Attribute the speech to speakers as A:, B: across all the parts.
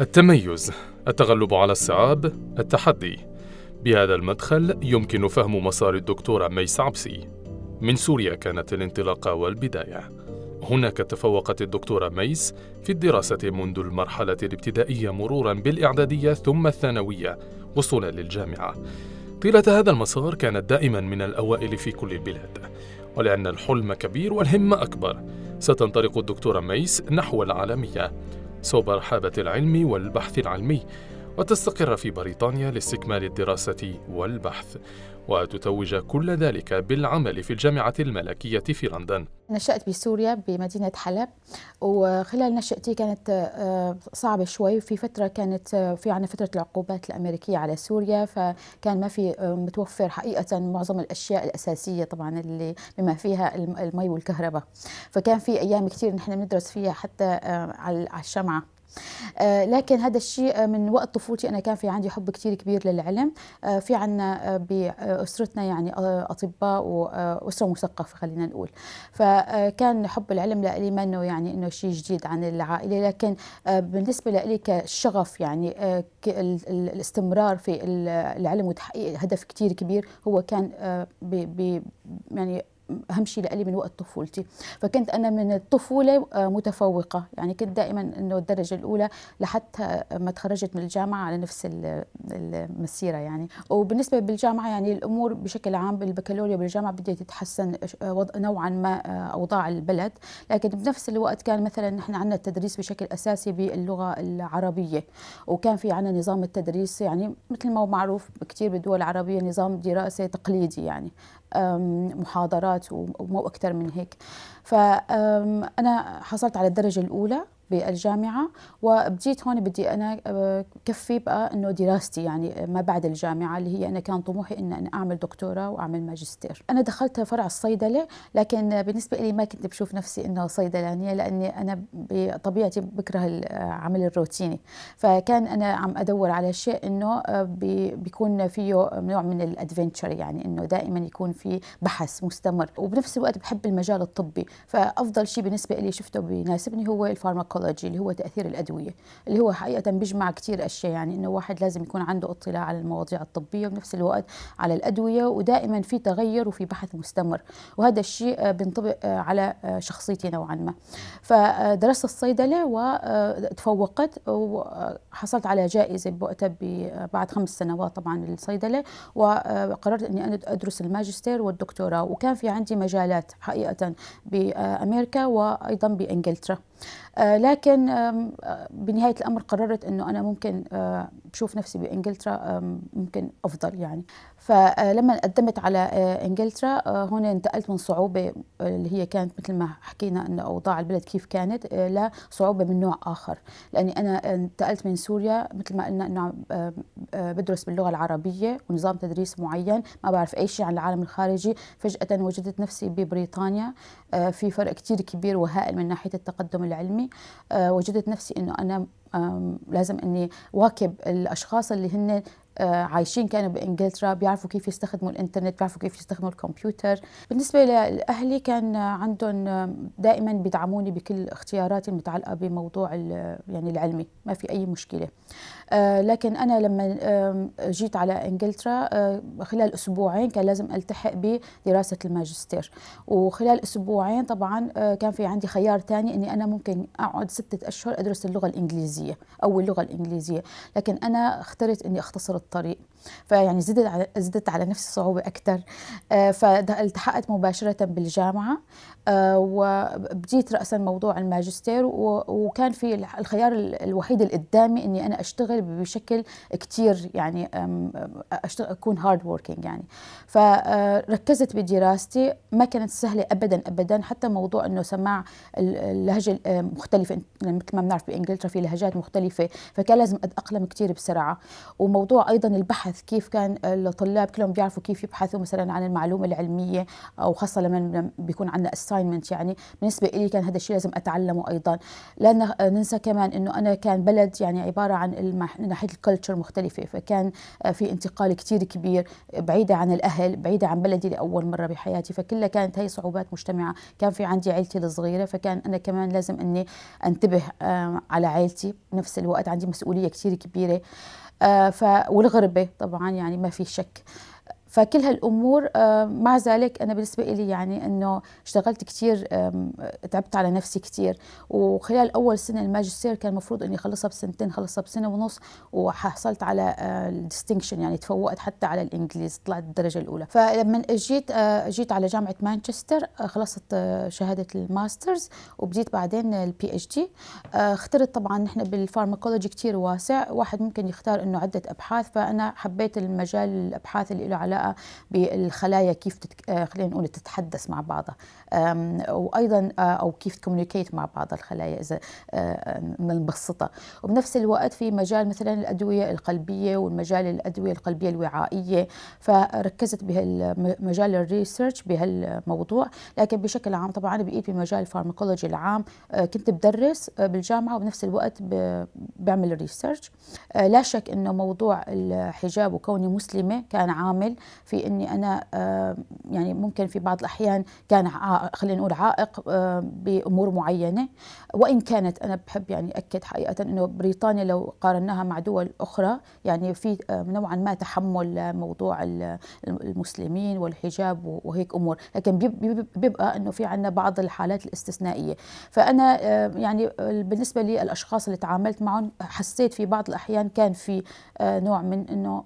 A: التميز التغلب على الصعاب التحدي بهذا المدخل يمكن فهم مسار الدكتورة ميس عبسي من سوريا كانت الانطلاقة والبداية هناك تفوقت الدكتورة ميس في الدراسة منذ المرحلة الابتدائية مرورا بالإعدادية ثم الثانوية وصولا للجامعة طيلة هذا المسار كانت دائما من الأوائل في كل البلاد ولأن الحلم كبير والهمة أكبر ستنطلق الدكتورة ميس نحو العالمية صوب رحابة العلم والبحث العلمي وتستقر في بريطانيا لاستكمال الدراسة والبحث وتتوج كل ذلك بالعمل في الجامعة الملكية في لندن
B: نشأت بسوريا بمدينة حلب وخلال نشأتي كانت آه، صعبة شوي في فترة كانت آه، في عنا فترة العقوبات الأمريكية على سوريا فكان ما في آه، متوفر حقيقة معظم الأشياء الأساسية طبعا اللي بما فيها المي والكهرباء فكان في أيام كثير نحن بندرس فيها حتى على الشمعة آه، لكن هذا الشيء آه، من وقت طفولتي انا كان في عندي حب كثير كبير للعلم آه، في عندنا باسرتنا يعني اطباء واسره مثقفه خلينا نقول فكان حب العلم لي منه يعني انه شيء جديد عن العائله لكن بالنسبه لي كشغف يعني الاستمرار في العلم وتحقيق هدف كثير كبير هو كان بي بي يعني اهم شيء لألي من وقت طفولتي فكنت انا من الطفوله آه، متفوقه يعني كنت دائما انه الدرجه الاولى لحتى ما تخرجت من الجامعه على نفس المسيره يعني وبالنسبه بالجامعه يعني الامور بشكل عام بالبكالوريا بالجامعه بدات تتحسن آه، نوعا ما آه، اوضاع البلد لكن بنفس الوقت كان مثلا نحن عندنا التدريس بشكل اساسي باللغه العربيه وكان في عندنا نظام التدريس يعني مثل ما هو معروف كثير بالدول العربيه نظام دراسه تقليدي يعني محاضرات ومو أكثر من هيك فأنا حصلت على الدرجة الأولى بالجامعة وبجيت هون بدي أنا آه، كفي بقى أنه دراستي يعني آه، ما بعد الجامعة اللي هي أنا كان طموحي أن أنا أعمل دكتوراه وأعمل ماجستير أنا دخلت فرع الصيدلة لكن بالنسبة لي ما كنت بشوف نفسي أنه صيدلانية لأني أنا بطبيعتي بكره العمل آه، الروتيني فكان أنا عم أدور على شيء أنه بيكون فيه نوع من الأدفنتشر يعني أنه دائما يكون في بحث مستمر وبنفس الوقت بحب المجال الطبي فأفضل شيء بالنسبة لي شفته بيناسبني هو الفارماكولوجي فارماكولوجي اللي هو تاثير الادويه اللي هو حقيقه بيجمع كثير اشياء يعني انه واحد لازم يكون عنده اطلاع على المواضيع الطبيه وبنفس الوقت على الادويه ودائما في تغير وفي بحث مستمر وهذا الشيء آه، بينطبق آه، على آه، شخصيتي نوعا ما فدرست الصيدله وتفوقت وحصلت على جائزه بوقتها بعد خمس سنوات طبعا للصيدله وقررت اني انا ادرس الماجستير والدكتوراه وكان في عندي مجالات حقيقه بامريكا وايضا بانجلترا آه، لكن آه، بنهاية الأمر قررت أنه أنا ممكن آه، بشوف نفسي بإنجلترا ممكن أفضل يعني فلما قدمت على إنجلترا هنا انتقلت من صعوبة اللي هي كانت مثل ما حكينا أن أوضاع البلد كيف كانت لصعوبة من نوع آخر لأني أنا انتقلت من سوريا مثل ما قلنا أنه بدرس باللغة العربية ونظام تدريس معين ما بعرف أي شيء عن العالم الخارجي فجأة وجدت نفسي ببريطانيا في فرق كتير كبير وهائل من ناحية التقدم العلمي آه، وجدت نفسي انه انا لازم اني واكب الاشخاص اللي هن آه، عايشين كانوا بانجلترا بيعرفوا كيف يستخدموا الانترنت بيعرفوا كيف يستخدموا الكمبيوتر بالنسبه لاهلي كان عندهم آه، دائما بيدعموني بكل اختياراتي المتعلقه بموضوع آه، يعني العلمي ما في اي مشكله لكن انا لما جيت على انجلترا خلال اسبوعين كان لازم التحق بدراسه الماجستير وخلال اسبوعين طبعا كان في عندي خيار ثاني اني انا ممكن اقعد ستة اشهر ادرس اللغه الانجليزيه او اللغه الانجليزيه لكن انا اخترت اني اختصر الطريق فيعني زدت زدت على نفسي صعوبة أكثر آه، فالتحقت مباشرة بالجامعة آه، وبديت رأسا موضوع الماجستير وكان في الخيار الوحيد اللي قدامي إني أنا أشتغل بشكل كثير يعني أشتغل أكون هارد وركينج يعني فركزت آه، بدراستي ما كانت سهلة أبدا أبدا حتى موضوع إنه سماع اللهجة مختلفة مثل ما بنعرف بإنجلترا في لهجات مختلفة فكان لازم أتأقلم كثير بسرعة وموضوع ايضا البحث كيف كان الطلاب كلهم بيعرفوا كيف يبحثوا مثلا عن المعلومه العلميه او خاصه لما بيكون عندنا assignment يعني بالنسبه لي كان هذا الشيء لازم اتعلمه ايضا لا ننسى كمان انه انا كان بلد يعني عباره عن المح... ناحيه الكلتشر مختلفه فكان في انتقال كثير كبير بعيده عن الاهل بعيده عن بلدي لاول مره بحياتي فكلها كانت هي صعوبات مجتمعه كان في عندي عيلتي الصغيره فكان انا كمان لازم اني انتبه على عائلتي بنفس الوقت عندي مسؤوليه كثير كبيره آه، ف والغربة طبعا يعني ما في شك فكل هالامور آه، مع ذلك انا بالنسبه لي يعني انه اشتغلت كثير تعبت على نفسي كثير وخلال اول سنه الماجستير كان المفروض اني اخلصها بسنتين خلصها بسنه ونص وحصلت على الديستنكشن آه، يعني تفوقت حتى على الانجليز طلعت الدرجه الاولى فلما اجيت آه، اجيت على جامعه مانشستر خلصت شهاده الماسترز وبديت بعدين البي اتش دي اخترت طبعا نحن بالفارماكولوجي كثير واسع واحد ممكن يختار انه عده ابحاث فانا حبيت المجال الابحاث اللي له علاقه بالخلايا كيف تتك... آه، خلينا نقول تتحدث مع بعضها وأيضا آه، أو كيف تكوميونيكيت مع بعض الخلايا إذا آه، نبسطها وبنفس الوقت في مجال مثلا الأدوية القلبية والمجال الأدوية القلبية الوعائية فركزت بهالمجال الريسيرش بهالموضوع لكن بشكل عام طبعا بقيت بمجال الفارماكولوجي العام كنت بدرس بالجامعة وبنفس الوقت بعمل ريسيرش لا شك أنه موضوع الحجاب وكوني مسلمة كان عامل في اني انا آه، يعني ممكن في بعض الاحيان كان خلينا نقول عائق آه، بامور معينه وان كانت انا بحب يعني اكد حقيقه انه بريطانيا لو قارناها مع دول اخرى يعني في آه، نوعا ما تحمل موضوع المسلمين والحجاب وهيك امور لكن بيبقى انه في عندنا بعض الحالات الاستثنائيه فانا يعني بالنسبه لي الاشخاص اللي تعاملت معهم حسيت في بعض الاحيان كان في نوع من انه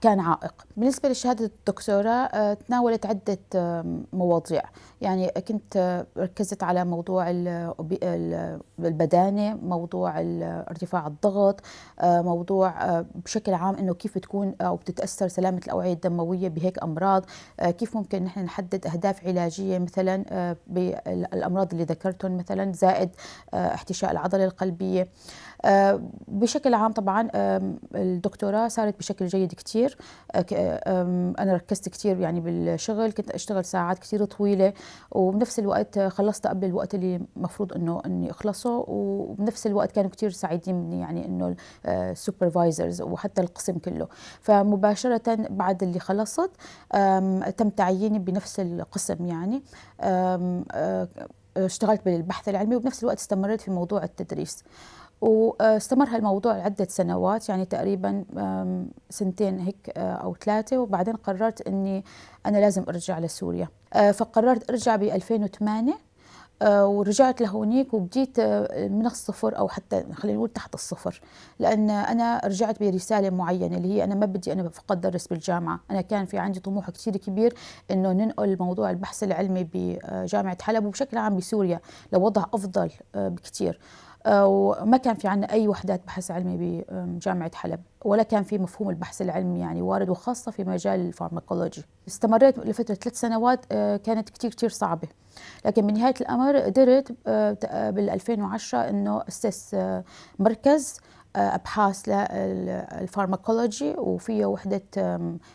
B: كان عائق بالنسبة بالنسبة لشهادة الدكتوراه تناولت عدة آه، مواضيع يعني كنت آه، ركزت على موضوع البدانة موضوع ارتفاع الضغط آه، موضوع بشكل عام انه كيف بتكون او بتتاثر سلامه الاوعيه الدمويه بهيك امراض كيف ممكن نحن نحدد اهداف علاجيه مثلا بالامراض اللي ذكرتهم مثلا زائد احتشاء العضله القلبيه آه، بشكل عام طبعا الدكتوراه صارت بشكل جيد كثير آه، انا ركزت كثير يعني بالشغل كنت اشتغل ساعات كثير طويله وبنفس الوقت خلصت قبل الوقت اللي المفروض انه اني اخلصه وبنفس الوقت كانوا كثير سعيدين مني يعني انه السوبرفايزرز آه، وحتى القسم كله فمباشره بعد اللي خلصت تم تعييني بنفس القسم يعني اشتغلت بالبحث العلمي وبنفس الوقت استمريت في موضوع التدريس واستمر هالموضوع عدة سنوات يعني تقريبا سنتين هيك آه، أو ثلاثة وبعدين قررت أني أنا لازم أرجع لسوريا آه، فقررت أرجع ب 2008 آه، ورجعت لهونيك وبديت من الصفر او حتى خلينا نقول تحت الصفر لان انا رجعت برساله معينه اللي هي انا ما بدي انا فقط درس بالجامعه، انا كان في عندي طموح كثير كبير انه ننقل موضوع البحث العلمي بجامعه حلب وبشكل عام بسوريا لوضع افضل بكثير، وما كان في عندنا أي وحدات بحث علمي بجامعة حلب ولا كان في مفهوم البحث العلمي يعني وارد وخاصة في مجال الفارماكولوجي استمريت لفترة ثلاث سنوات آه، كانت كتير كتير صعبة لكن بنهاية الأمر قدرت آه، بال 2010 أنه أسس آه، مركز ابحاث للفارماكولوجي وفيه وحده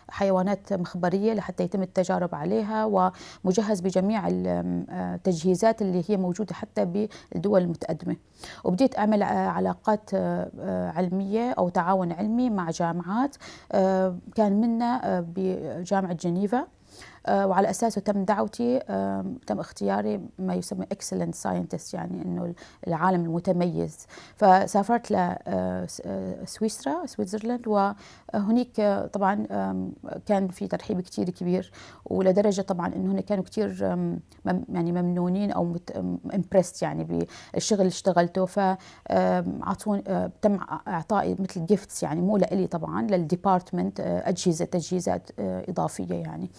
B: حيوانات مخبريه لحتى يتم التجارب عليها ومجهز بجميع التجهيزات آه، اللي هي موجوده حتى بالدول المتقدمه وبديت اعمل آه، علاقات آه، علميه او تعاون علمي مع جامعات كان منا بجامعه جنيفا آه، وعلى اساسه تم دعوتي تم اختياري ما يسمى اكسلنت ساينتست يعني انه العالم المتميز فسافرت لسويسرا آه، آه، سويسرلاند وهناك طبعا كان في ترحيب كثير كبير ولدرجه طبعا انه هنا كانوا كثير يعني ممنونين او امبرست يعني بالشغل اللي اشتغلته ف تم اعطائي مثل جيفتس يعني مو لإلي طبعا للديبارتمنت اجهزه تجهيزات اضافيه يعني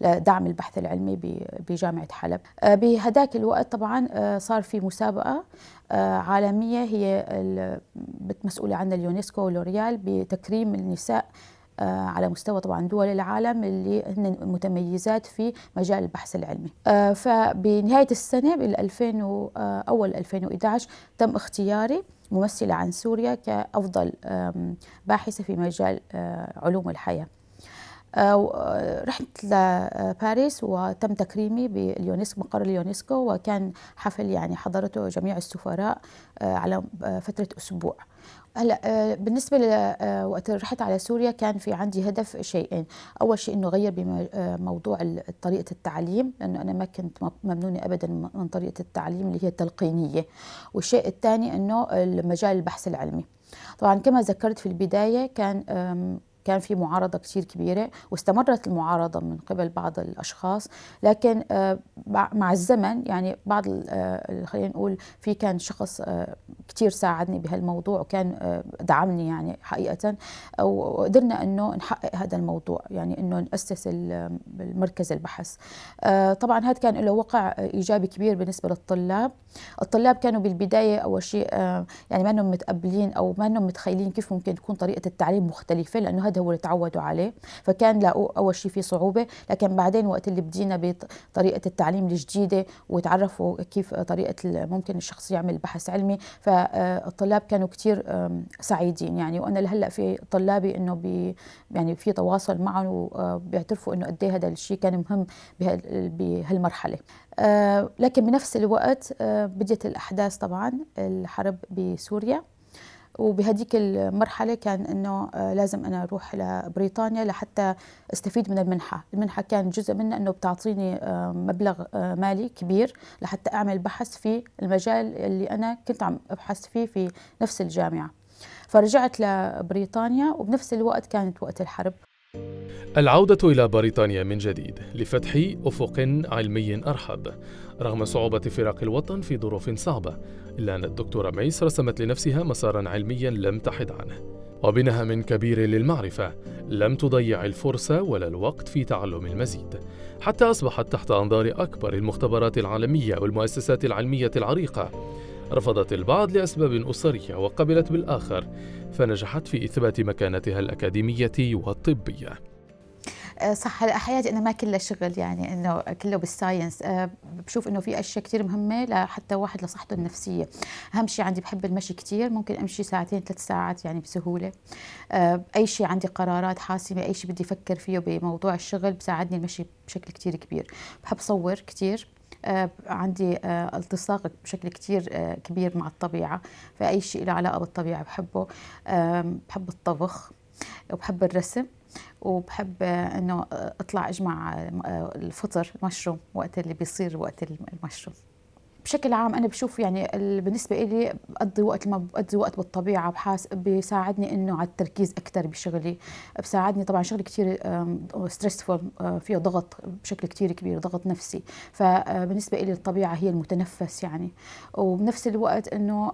B: لدعم البحث العلمي بجامعة حلب آه، بهداك الوقت طبعا آه، صار في مسابقة آه، عالمية هي مسؤولة عنها اليونسكو ولوريال بتكريم النساء على مستوى طبعا دول العالم اللي هن متميزات في مجال البحث العلمي فبنهاية السنة بال2000 أول 2011 تم اختياري ممثلة عن سوريا كأفضل باحثة في مجال علوم الحياة آه، رحت لباريس وتم تكريمي باليونسكو مقر اليونسكو وكان حفل يعني حضرته جميع السفراء آه، على آه، فترة أسبوع هلا بالنسبة وقت رحت على سوريا كان في عندي هدف شيئين، أول شيء إنه غير بموضوع طريقة التعليم لأنه أنا ما كنت ممنونة أبدا من طريقة التعليم اللي هي التلقينية، والشيء الثاني إنه مجال البحث العلمي. طبعا كما ذكرت في البداية كان كان في معارضة كتير كبيرة واستمرت المعارضة من قبل بعض الأشخاص لكن آه، مع الزمن يعني بعض آه، خلينا نقول في كان شخص آه، كتير ساعدني بهالموضوع وكان دعمني يعني حقيقة وقدرنا أنه نحقق هذا الموضوع يعني أنه نأسس المركز البحث طبعا هذا كان له وقع إيجابي كبير بالنسبة للطلاب الطلاب كانوا بالبداية أول شيء يعني ما متقبلين أو ما متخيلين كيف ممكن تكون طريقة التعليم مختلفة لأنه هذا هذا هو اللي تعودوا عليه فكان لاقوه أول شيء في صعوبة لكن بعدين وقت اللي بدينا بطريقة التعليم الجديدة وتعرفوا كيف طريقة ممكن الشخص يعمل بحث علمي فالطلاب آه، كانوا كثير سعيدين يعني وأنا لهلأ في طلابي إنه بي يعني في تواصل معهم وبيعترفوا آه، إنه قد إيه هذا الشيء كان مهم بهالمرحلة آه، لكن بنفس الوقت بديت الأحداث طبعا الحرب بسوريا وبهديك المرحله كان انه آه، لازم انا اروح لبريطانيا لحتى استفيد من المنحه، المنحه كان جزء منها انه بتعطيني آه، مبلغ آه، مالي كبير لحتى اعمل بحث في المجال اللي انا كنت عم ابحث فيه في نفس الجامعه. فرجعت لبريطانيا وبنفس الوقت كانت وقت الحرب.
A: العودة إلى بريطانيا من جديد لفتح أفق علمي أرحب رغم صعوبة فراق الوطن في ظروف صعبة إلا أن الدكتورة ميس رسمت لنفسها مسارا علميا لم تحد عنه وبنها من كبير للمعرفة لم تضيع الفرصة ولا الوقت في تعلم المزيد حتى أصبحت تحت أنظار أكبر المختبرات العالمية والمؤسسات العلمية العريقة رفضت البعض لأسباب أسرية وقبلت بالآخر فنجحت في إثبات مكانتها الأكاديمية والطبية
B: آه، صح هلا حياتي انا ما كلها شغل يعني انه كله بالساينس آه، بشوف انه في اشياء كثير مهمه لحتى واحد لصحته النفسيه اهم شيء عندي بحب المشي كثير ممكن امشي ساعتين ثلاث ساعات يعني بسهوله آه، اي شيء عندي قرارات حاسمه اي شيء بدي افكر فيه بموضوع الشغل بساعدني المشي بشكل كثير كبير بحب صور كثير عندي التصاق بشكل كتير كبير مع الطبيعة فأي شيء له علاقة بالطبيعة بحبه بحب الطبخ وبحب الرسم وبحب انه اطلع اجمع آه، الفطر مشروم وقت اللي بيصير وقت المشروم بشكل عام انا بشوف يعني بالنسبه لي بقضي وقت ما بقضي وقت بالطبيعه بحاس بيساعدني انه على التركيز اكثر بشغلي بساعدني طبعا شغلي كثير ستريسفول آه، فيه ضغط بشكل كثير كبير ضغط نفسي فبالنسبه آه، لي الطبيعه هي المتنفس يعني وبنفس الوقت انه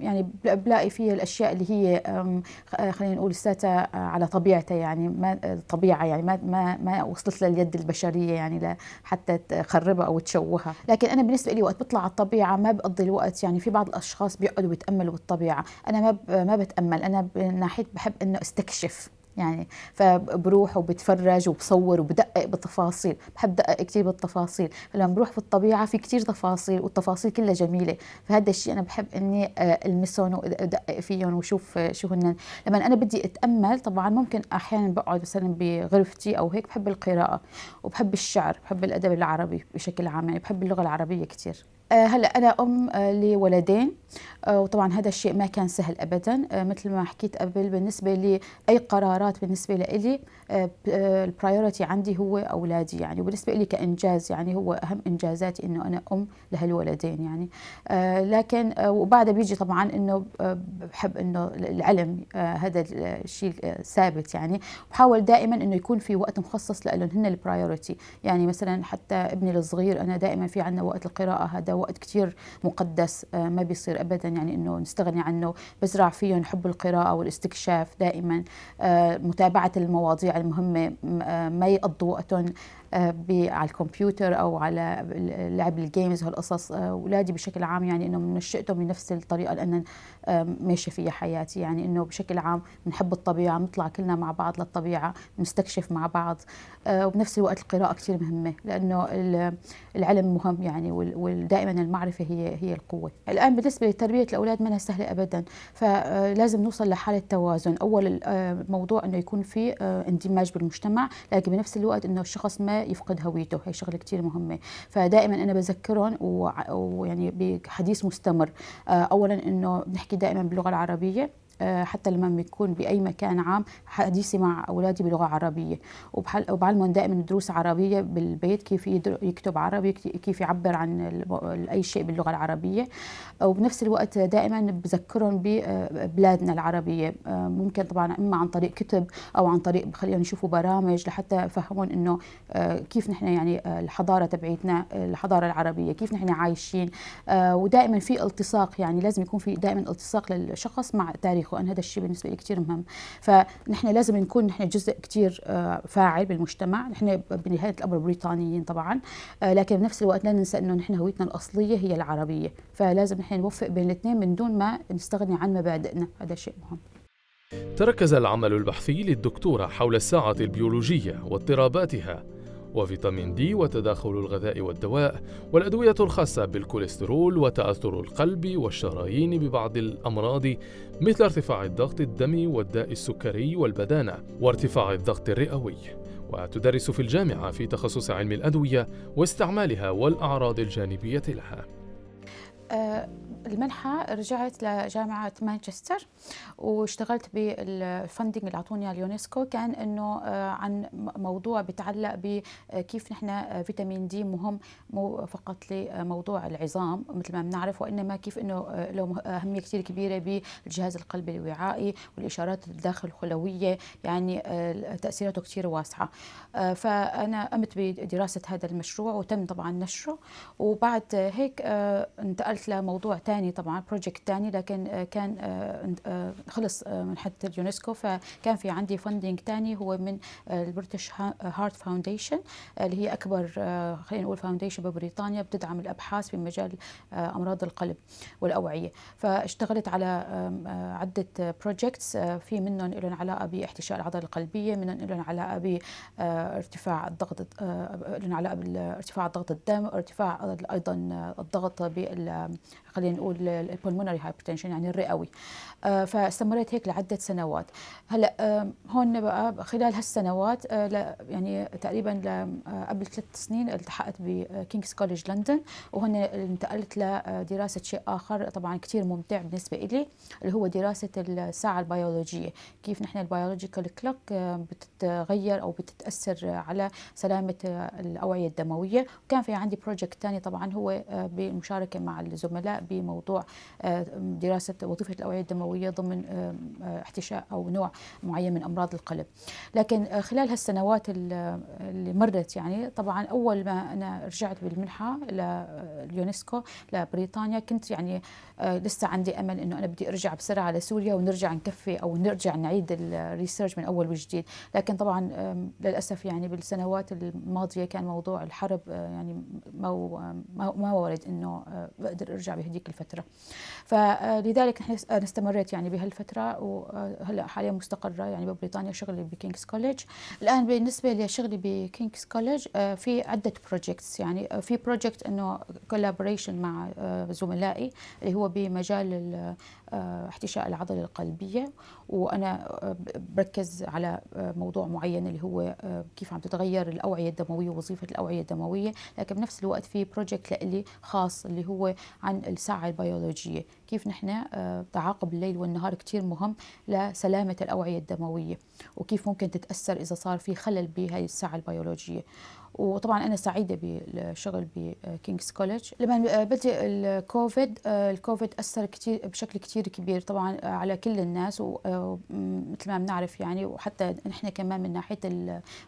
B: يعني بلاقي فيها الاشياء اللي هي آه، خلينا نقول لساتها على طبيعتها يعني ما الطبيعه يعني ما ما ما وصلت لليد البشريه يعني لحتى تخربها او تشوهها لكن انا بالنسبه لي وقت بطلع على الطبيعه ما بقضي الوقت يعني في بعض الاشخاص بيقعدوا بيتاملوا بالطبيعه انا ما ما بتامل انا ناحيه بحب انه استكشف يعني فبروح وبتفرج وبصور وبدقق بالتفاصيل بحب دقق كثير بالتفاصيل فلما بروح في الطبيعه في كثير تفاصيل والتفاصيل كلها جميله فهذا الشيء انا بحب اني آه، المسهم وادقق فيهم وشوف آه، شو هن لما انا بدي اتامل طبعا ممكن احيانا بقعد مثلا بغرفتي او هيك بحب القراءه وبحب الشعر بحب الادب العربي بشكل عام يعني بحب اللغه العربيه كثير آه، هلا انا ام آه، لولدين آه، وطبعا هذا الشيء ما كان سهل ابدا مثل ما حكيت قبل بالنسبه لاي قرارات بالنسبه لي البرايورتي عندي هو اولادي يعني وبالنسبه لي كانجاز يعني هو اهم انجازاتي انه انا ام لهالولدين يعني لكن وبعدها بيجي طبعا انه بحب انه العلم هذا الشيء ثابت يعني بحاول دائما انه يكون في وقت مخصص لهم هن البرايورتي يعني مثلا حتى ابني الصغير انا دائما في عندنا وقت القراءه هذا وقت كتير مقدس آه، ما بيصير ابدا يعني انه نستغني عنه بزرع فيهم حب القراءه والاستكشاف دائما آه، متابعه المواضيع المهمه آه، ما يقضوا وقتهم على الكمبيوتر او على لعب الجيمز هالقصص اولادي آه، بشكل عام يعني انه منشئتهم بنفس الطريقه لان ماشيه فيها حياتي يعني انه بشكل عام بنحب الطبيعه بنطلع كلنا مع بعض للطبيعه بنستكشف مع بعض آه، وبنفس الوقت القراءه كثير مهمه لانه العلم مهم يعني ودائما المعرفه هي هي القوه الان بالنسبه لتربيه الاولاد منها سهله ابدا فلازم آه، نوصل لحاله توازن اول موضوع انه يكون في اندماج بالمجتمع لكن بنفس الوقت انه الشخص ما يفقد هويته هي شغله كثير مهمه فدائما انا بذكرهم ويعني بحديث مستمر آه، اولا انه بنحكي دائما باللغه العربيه آه، حتى لما بيكون باي مكان عام حديثي مع اولادي بلغه عربيه وبعلمهم دائما دروس عربيه بالبيت كيف يكتب عربي كيف يعبر عن اي شيء باللغه العربيه وبنفس الوقت دائما بذكرهم آه، ببلادنا العربيه آه، ممكن طبعا اما عن طريق كتب او عن طريق خلينا يشوفوا برامج لحتى يفهمون انه كيف نحن يعني الحضاره تبعيتنا الحضاره العربيه كيف نحن عايشين ودائما في التصاق يعني لازم يكون في دائما التصاق للشخص مع تاريخ وان هذا الشيء بالنسبه لي كثير مهم فنحن لازم نكون نحن جزء كثير آه، فاعل بالمجتمع نحن بنهايه الامر بريطانيين طبعا آه، لكن بنفس الوقت لا ننسى انه نحن هويتنا الاصليه هي العربيه فلازم نحن نوفق بين الاثنين من دون ما نستغني عن مبادئنا هذا شيء مهم
A: تركز العمل البحثي للدكتورة حول الساعة البيولوجية واضطراباتها وفيتامين دي وتداخل الغذاء والدواء والأدوية الخاصة بالكوليسترول وتأثر القلب والشرايين ببعض الأمراض مثل ارتفاع الضغط الدمي والداء السكري والبدانة وارتفاع الضغط الرئوي وتدرس في الجامعة في تخصص علم الأدوية واستعمالها والأعراض الجانبية لها
B: آه، المنحة رجعت لجامعة مانشستر واشتغلت بالفندنج اللي اعطوني اليونسكو كان انه آه، عن موضوع بيتعلق بكيف نحن آه، فيتامين دي مهم مو فقط لموضوع العظام مثل ما بنعرف وانما كيف انه آه، له اهميه كثير كبيره بالجهاز القلبي الوعائي والاشارات الداخل الخلويه يعني تاثيراته كثير واسعه فانا قمت بدراسه هذا المشروع وتم طبعا نشره وبعد هيك انتقلت لموضوع ثاني ثاني طبعا بروجكت ثاني لكن آه، كان آه، آه، خلص من حد اليونسكو فكان في عندي فندنج ثاني هو من البريتش هارت فاونديشن اللي هي اكبر خلينا نقول فاونديشن ببريطانيا بتدعم الابحاث في مجال امراض القلب والاوعيه فاشتغلت على عده بروجكتس في منهم لهم علاقه باحتشاء العضله القلبيه منهم لهم علاقه بارتفاع الضغط لهم علاقه بارتفاع ضغط الدم ارتفاع ايضا الضغط بال خلينا نقول البولمونري هايبرتنشن يعني الرئوي آه، فاستمريت هيك لعده سنوات هلا آه، هون بقى خلال هالسنوات آه، يعني تقريبا قبل ثلاث سنين التحقت بكينجز كولج لندن وهون انتقلت لدراسه شيء اخر طبعا كثير ممتع بالنسبه لي اللي هو دراسه الساعه البيولوجيه كيف نحن البيولوجيكال كلوك بتتغير او بتتاثر على سلامه الاوعيه الدمويه وكان في عندي بروجكت ثاني طبعا هو بالمشاركه مع الزملاء بموضوع آه، دراسة وظيفة الأوعية الدموية ضمن آه، آه، احتشاء أو نوع معين من أمراض القلب لكن خلال هالسنوات اللي مرت يعني طبعا أول ما أنا رجعت بالمنحة لليونسكو لبريطانيا كنت يعني لسه عندي أمل أنه أنا بدي أرجع بسرعة لسوريا ونرجع نكفي أو نرجع نعيد الريسيرش من أول وجديد لكن طبعا للأسف يعني بالسنوات الماضية كان موضوع الحرب يعني ما ما ورد أنه بقدر أرجع بهدي هذيك الفتره فلذلك انا استمريت يعني بهالفتره وهلا حاليا مستقره يعني ببريطانيا شغلي بكينجز كوليدج الان بالنسبه لشغلي بكينجز كوليدج آه، في عده بروجكتس يعني آه، في بروجكت انه كولابوريشن مع آه، زملائي اللي هو بمجال آه، احتشاء العضلة القلبية وأنا آه، بركز على آه، موضوع معين اللي هو كيف عم تتغير الأوعية الدموية ووظيفة الأوعية الدموية لكن بنفس الوقت في بروجكت لي خاص اللي هو عن الساعة البيولوجية كيف نحن تعاقب الليل والنهار كثير مهم لسلامة الأوعية الدموية وكيف ممكن تتأثر إذا صار في خلل بهي الساعة البيولوجية وطبعا انا سعيده بالشغل بكينجز كولج لما بدا الكوفيد الكوفيد اثر كثير بشكل كثير كبير طبعا على كل الناس ومثل ما بنعرف يعني وحتى نحن كمان من ناحيه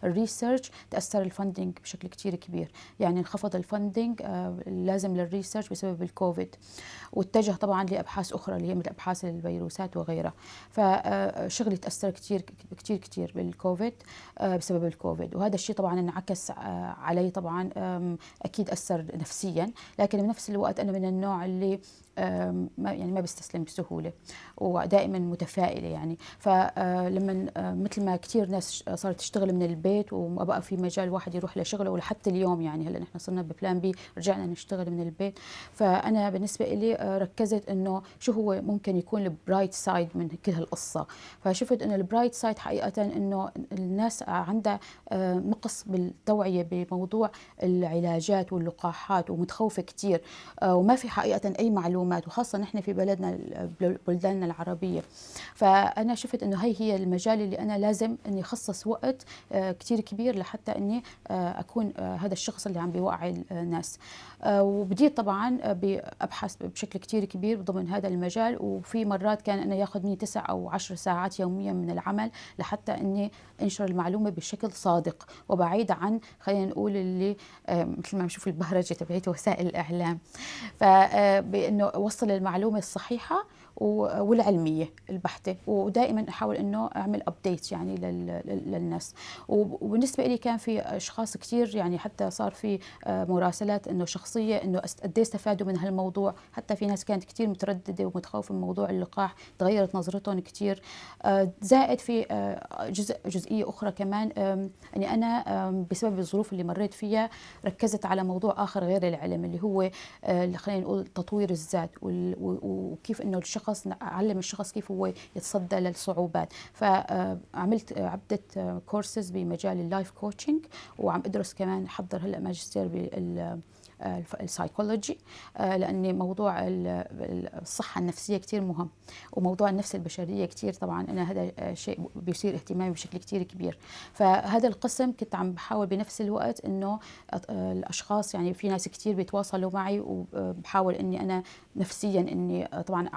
B: الريسيرش تاثر الفندنج بشكل كثير كبير يعني انخفض الفندنج اللازم للريسيرش بسبب الكوفيد واتجه طبعا لابحاث اخرى اللي هي مثل ابحاث الفيروسات وغيرها فشغلي آه، تاثر كثير كثير كثير بالكوفيد آه، بسبب الكوفيد وهذا الشيء طبعا انعكس آه، علي طبعا اكيد اثر نفسيا لكن بنفس الوقت انا من النوع اللي ما يعني ما بيستسلم بسهوله ودائما متفائله يعني فلما آه، آه، مثل ما كثير ناس صارت تشتغل من البيت وما بقى في مجال واحد يروح لشغله ولحتى اليوم يعني هلا نحن صرنا ببلان بي رجعنا نشتغل من البيت فانا بالنسبه لي آه، ركزت انه شو هو ممكن يكون البرايت سايد من كل هالقصه فشفت انه البرايت سايد حقيقه انه الناس عندها نقص بالتوعيه بموضوع العلاجات واللقاحات ومتخوفه كثير وما في حقيقه اي معلومه المعلومات وخاصه نحن في بلدنا بلداننا العربيه فانا شفت انه هي هي المجال اللي انا لازم اني اخصص وقت آه، كثير كبير لحتى اني آه، اكون آه، هذا الشخص اللي عم بيوعي الناس وبديت طبعا ابحث بشكل كثير كبير ضمن هذا المجال وفي مرات كان انا ياخذ مني تسع او عشر ساعات يوميا من العمل لحتى اني انشر المعلومه بشكل صادق وبعيد عن خلينا نقول اللي مثل ما بنشوف البهرجه تبعت وسائل الاعلام فبانه وصل المعلومه الصحيحه والعلميه البحته ودائما احاول انه اعمل ابديت يعني للناس وبالنسبه لي كان في اشخاص كثير يعني حتى صار في آه، مراسلات انه شخصيه انه قد إيه استفادوا من هالموضوع حتى في ناس كانت كثير متردده ومتخوفه من موضوع اللقاح تغيرت نظرتهم كثير آه، زائد في آه، جزء جزئيه اخرى كمان اني انا بسبب الظروف اللي مريت فيها ركزت على موضوع اخر غير العلم اللي هو خلينا نقول تطوير الذات وكيف انه الشخص الاشخاص اعلم الشخص كيف هو يتصدى للصعوبات فعملت عده كورسز بمجال اللايف كوتشنج وعم ادرس كمان حضر هلا ماجستير بال آه، السايكولوجي آه، لان موضوع الصحه النفسيه كثير مهم وموضوع النفس البشريه كثير طبعا انا هذا شيء بيثير اهتمامي بشكل كثير كبير فهذا القسم كنت عم بحاول بنفس الوقت انه آه، الاشخاص يعني في ناس كثير بيتواصلوا معي وبحاول اني انا نفسيا اني طبعا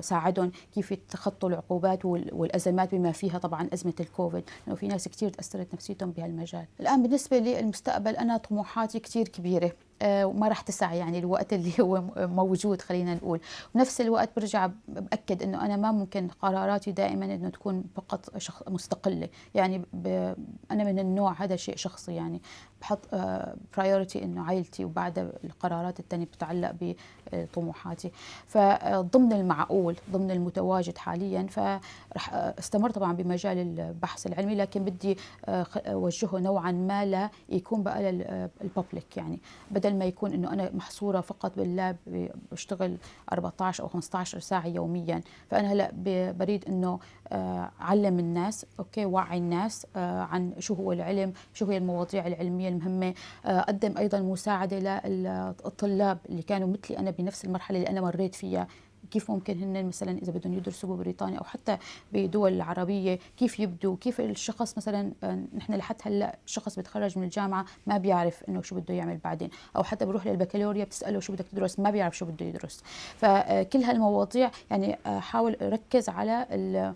B: ساعدهم كيف يتخطوا العقوبات والازمات بما فيها طبعا ازمه الكوفيد لانه في ناس كثير تاثرت نفسيتهم بهالمجال الان بالنسبه للمستقبل انا طموحاتي كثير كبيره آه، وما راح تسع يعني الوقت اللي هو موجود خلينا نقول بنفس الوقت برجع باكد انه انا ما ممكن قراراتي دائما انه تكون فقط شخص مستقله يعني انا من النوع هذا شيء شخصي يعني بحط برايورتي آه، انه عائلتي وبعدها القرارات الثانيه بتتعلق بطموحاتي فضمن المعقول ضمن المتواجد حاليا فرح آه، استمر طبعا بمجال البحث العلمي لكن بدي آه، اوجهه نوعا ما ليكون بقى للببليك يعني بدل ما يكون انه انا محصوره فقط باللاب بشتغل 14 او 15 ساعه يوميا فانا هلا بريد انه علم الناس اوكي وعي الناس عن شو هو العلم شو هي المواضيع العلميه المهمه آه، اقدم ايضا مساعده للطلاب اللي كانوا مثلي انا بنفس المرحله اللي انا مريت فيها كيف ممكن هن مثلا اذا بدهم يدرسوا ببريطانيا او حتى بدول عربيه كيف يبدوا كيف الشخص مثلا آه، نحن لحد هلا شخص بتخرج من الجامعه ما بيعرف انه شو بده يعمل بعدين او حتى بروح للبكالوريا بتساله شو بدك تدرس ما بيعرف شو بده يدرس فكل آه، هالمواضيع يعني حاول ركز على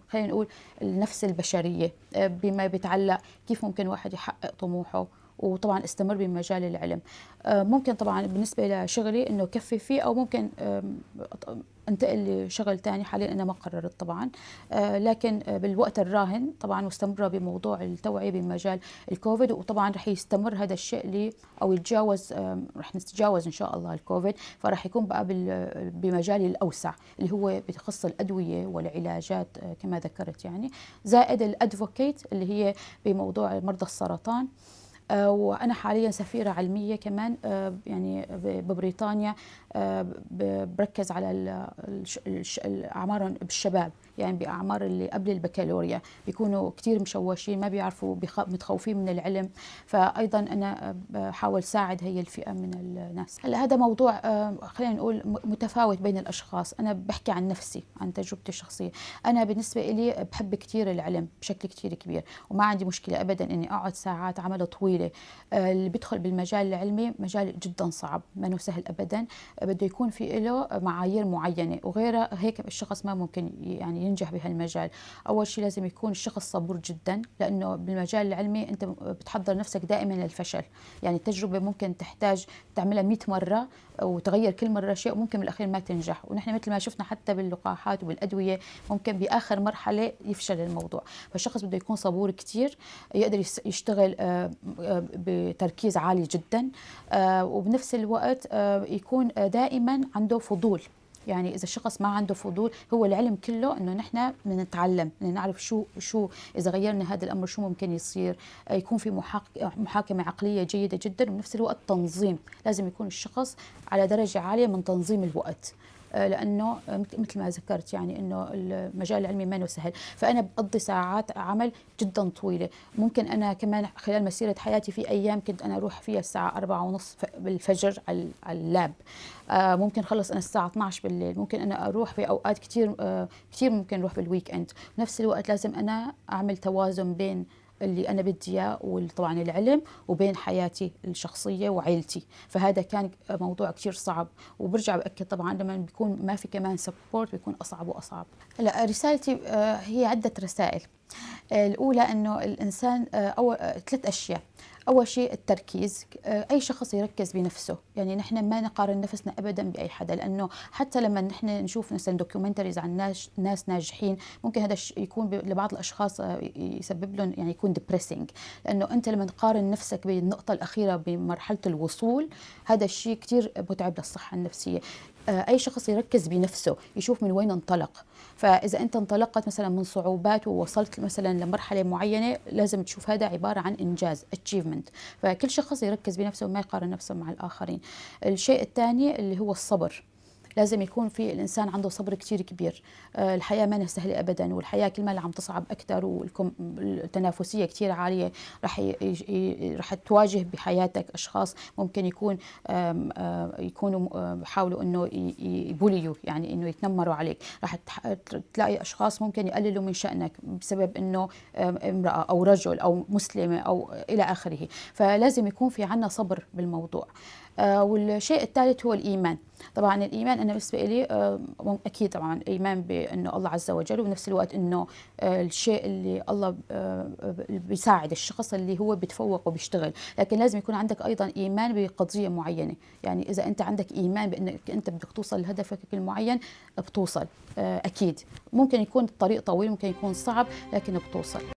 B: خلينا نقول النفس البشريه بما بيتعلق كيف ممكن واحد يحقق طموحه وطبعا استمر بمجال العلم آه، ممكن طبعا بالنسبه لشغلي انه كفي فيه او ممكن انتقل لشغل ثاني حاليا انا ما قررت طبعا آه، لكن آه، بالوقت الراهن طبعا مستمره بموضوع التوعيه بمجال الكوفيد وطبعا رح يستمر هذا الشيء لي او يتجاوز رح نتجاوز ان شاء الله الكوفيد فرح يكون بقى بمجالي الاوسع اللي هو بتخص الادويه والعلاجات كما ذكرت يعني زائد الادفوكيت اللي هي بموضوع مرضى السرطان آه، وانا حاليا سفيره علميه كمان آه، يعني ببريطانيا آه، بركز على اعمارهم بالشباب يعني باعمار اللي قبل البكالوريا بيكونوا كثير مشوشين ما بيعرفوا متخوفين من العلم فايضا انا بحاول ساعد هي الفئه من الناس هلا هذا موضوع آه، خلينا نقول متفاوت بين الاشخاص انا بحكي عن نفسي عن تجربتي الشخصيه انا بالنسبه لي بحب كثير العلم بشكل كثير كبير وما عندي مشكله ابدا اني اقعد ساعات عمل طويله آه، اللي بدخل بالمجال العلمي مجال جدا صعب ما سهل ابدا بده يكون في له معايير معينه وغيرها هيك الشخص ما ممكن يعني ينجح بهالمجال أول شيء لازم يكون الشخص صبور جدا لأنه بالمجال العلمي أنت بتحضر نفسك دائما للفشل يعني التجربة ممكن تحتاج تعملها 100 مرة وتغير كل مرة شيء وممكن بالأخير ما تنجح ونحن مثل ما شفنا حتى باللقاحات وبالأدوية ممكن بآخر مرحلة يفشل الموضوع فالشخص بده يكون صبور كثير يقدر يشتغل آه، آه، بتركيز عالي جدا آه، وبنفس الوقت يكون دائما عنده فضول يعني اذا الشخص ما عنده فضول هو العلم كله انه نحن بنتعلم نعرف شو شو اذا غيرنا هذا الامر شو ممكن يصير آه، يكون في محاكمه عقليه جيده جدا وبنفس الوقت تنظيم لازم يكون الشخص على درجه عاليه من تنظيم الوقت آه، لانه مثل ما ذكرت يعني انه المجال العلمي ما هو سهل فانا بقضي ساعات عمل جدا طويله ممكن انا كمان خلال مسيره حياتي في ايام كنت انا اروح فيها الساعه أربعة ونص بالفجر على اللاب آه، ممكن خلص انا الساعه 12 بالليل ممكن انا اروح في اوقات كثير آه، كثير ممكن اروح بالويك اند بنفس الوقت لازم انا اعمل توازن بين اللي انا بدي اياه وطبعا العلم وبين حياتي الشخصيه وعائلتي فهذا كان موضوع كثير صعب وبرجع باكد طبعا لما بيكون ما في كمان سبورت بيكون اصعب واصعب هلا رسالتي آه، هي عده رسائل آه، الاولى انه الانسان آه، اول ثلاث اشياء اول شيء التركيز آه، اي شخص يركز بنفسه يعني نحن ما نقارن نفسنا ابدا باي حدا لانه حتى لما نحن نشوف مثلا دوكيومنتريز عن ناس ناس ناجحين ممكن هذا يكون لبعض الاشخاص آه، يسبب لهم يعني يكون ديبريسنج لانه انت لما تقارن نفسك بالنقطه الاخيره بمرحله الوصول هذا الشيء كثير متعب للصحه النفسيه آه، اي شخص يركز بنفسه يشوف من وين انطلق فاذا انت انطلقت مثلا من صعوبات ووصلت مثلا لمرحله معينه لازم تشوف هذا عباره عن انجاز اتشيفمنت فكل شخص يركز بنفسه وما يقارن نفسه مع الاخرين الشيء الثاني اللي هو الصبر لازم يكون في الانسان عنده صبر كثير كبير آه، الحياه ما سهله ابدا والحياه كل ما عم تصعب اكثر والتنافسيه كثير عاليه رح رح تواجه بحياتك اشخاص ممكن يكون يكونوا بحاولوا انه يبوليو يعني انه يتنمروا عليك رح تلاقي اشخاص ممكن يقللوا من شانك بسبب انه امراه او رجل او مسلمه او الى اخره فلازم يكون في عنا صبر بالموضوع آه، والشيء الثالث هو الإيمان طبعا الإيمان أنا بالنسبة لي آه، أكيد طبعا الإيمان بأنه الله عز وجل وبنفس الوقت أنه آه، الشيء اللي الله بيساعد الشخص اللي هو بيتفوق وبيشتغل لكن لازم يكون عندك أيضا إيمان بقضية معينة يعني إذا أنت عندك إيمان بأنك أنت بدك توصل لهدفك المعين بتوصل أكيد ممكن يكون
A: الطريق طويل ممكن يكون صعب لكن بتوصل